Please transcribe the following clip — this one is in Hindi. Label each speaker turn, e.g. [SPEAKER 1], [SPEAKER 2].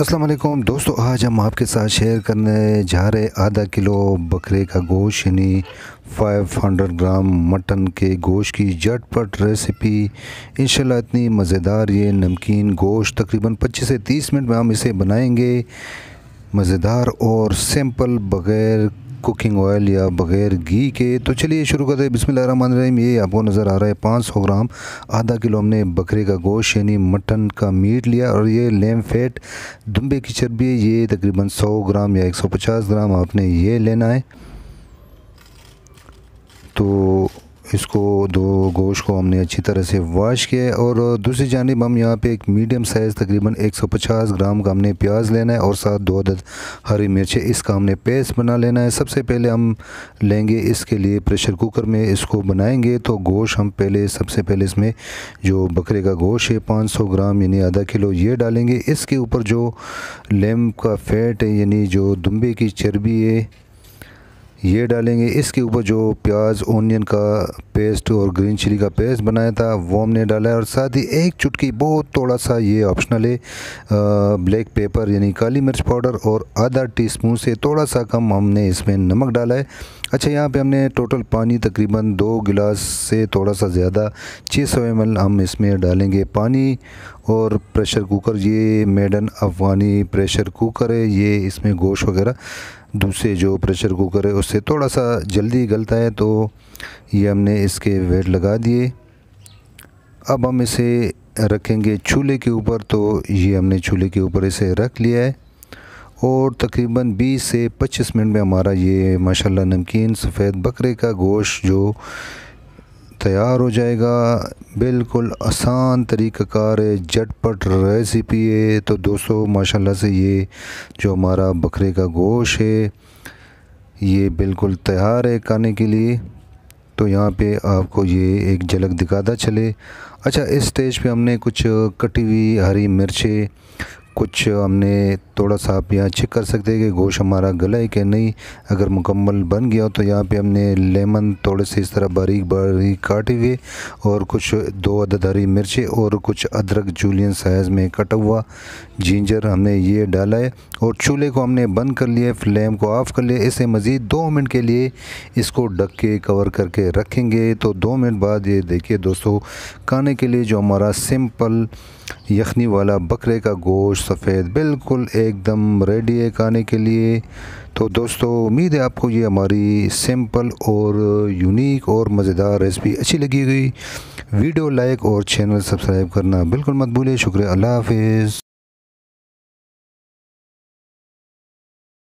[SPEAKER 1] असलम दोस्तों आज हम आपके साथ शेयर करने जा रहे आधा किलो बकरे का गोश्त यानी 500 ग्राम मटन के गोश्त की झटपट रेसिपी इंशाल्लाह इतनी मज़ेदार ये नमकीन गोश्त तकरीबन 25 से 30 मिनट में हम इसे बनाएंगे मज़ेदार और सिंपल बग़ैर कुकिंग ऑयल या बग़ैर घी के तो चलिए शुरू करते हैं बिसमीम ये आपको नज़र आ रहा है पाँच सौ ग्राम आधा किलो हमने बकरे का गोश्त यानी मटन का मीट लिया और ये लेम फैट दुम्बे की चर्बी ये तकरीबन सौ ग्राम या एक सौ पचास ग्राम आपने ये लेना है तो इसको दो गोश को हमने अच्छी तरह से वाश किया है और दूसरी जानब हम यहाँ पे एक मीडियम साइज़ तकरीबन 150 ग्राम का हमने प्याज लेना है और साथ दो अदद हरी मिर्चें इसका हमने पेस्ट बना लेना है सबसे पहले हम लेंगे इसके लिए प्रेशर कुकर में इसको बनाएंगे तो गोश हम पहले सबसे पहले इसमें जो बकरे का गोश है पाँच ग्राम यानी आधा किलो ये डालेंगे इसके ऊपर जो लेम का फैट है यानी जो दुम्बे की चर्बी है ये डालेंगे इसके ऊपर जो प्याज ओनियन का पेस्ट और ग्रीन चिली का पेस्ट बनाया था वो हमने डाला है और साथ ही एक चुटकी बहुत थोड़ा सा ये ऑप्शनल है ब्लैक पेपर यानी काली मिर्च पाउडर और आधा टीस्पून से थोड़ा सा कम हमने इसमें नमक डाला है अच्छा यहाँ पे हमने टोटल पानी तकरीबन दो गिलास से थोड़ा सा ज़्यादा छः सौ एम हम इसमें डालेंगे पानी और प्रेशर कुकर ये मेडन अफ़गानी प्रेशर कुकर है ये इसमें गोश्त वगैरह दूसरे जो प्रेशर कुकर है उससे थोड़ा सा जल्दी गलता है तो ये हमने इसके वेट लगा दिए अब हम इसे रखेंगे चूल्हे के ऊपर तो ये हमने चूल्हे के ऊपर इसे रख लिया है और तकरीबन 20 से 25 मिनट में हमारा ये माशाल्लाह नमकीन सफ़ेद बकरे का गोश्त जो तैयार हो जाएगा बिल्कुल आसान कार है झटपट रेसिपी है तो दोस्तों माशाल्लाह से ये जो हमारा बकरे का गोश है ये बिल्कुल तैयार है खाने के लिए तो यहाँ पे आपको ये एक झलक दिखाता चले अच्छा इस स्टेज पे हमने कुछ कटी हुई हरी मिर्चें कुछ हमने थोड़ा सा आप यहाँ चेक कर सकते हैं कि गोश्त हमारा गला है कि नहीं अगर मुकम्मल बन गया तो यहाँ पे हमने लेमन थोड़े से इस तरह बारीक बारीक काटे हुए और कुछ दो अदद हरी मिर्चें और कुछ अदरक जूलियन साइज़ में कटा हुआ जिंजर हमने ये डाला है और चूल्हे को हमने बंद कर लिया फ्लेम को ऑफ़ कर लिया इसे मज़ीद दो मिनट के लिए इसको ढक के कवर करके रखेंगे तो दो मिनट बाद ये देखिए दोस्तों खाने के लिए जो हमारा सिंपल यखनी वाला बकरे का गोश्त सफ़ेद बिल्कुल एक एकदम रेडी है खाने के लिए तो दोस्तों उम्मीद है आपको ये हमारी सिंपल और यूनिक और मज़ेदार रेसिपी अच्छी लगी हुई वीडियो लाइक और चैनल सब्सक्राइब करना बिल्कुल मत भूलिए शुक्रिया अल्लाह हाफिज़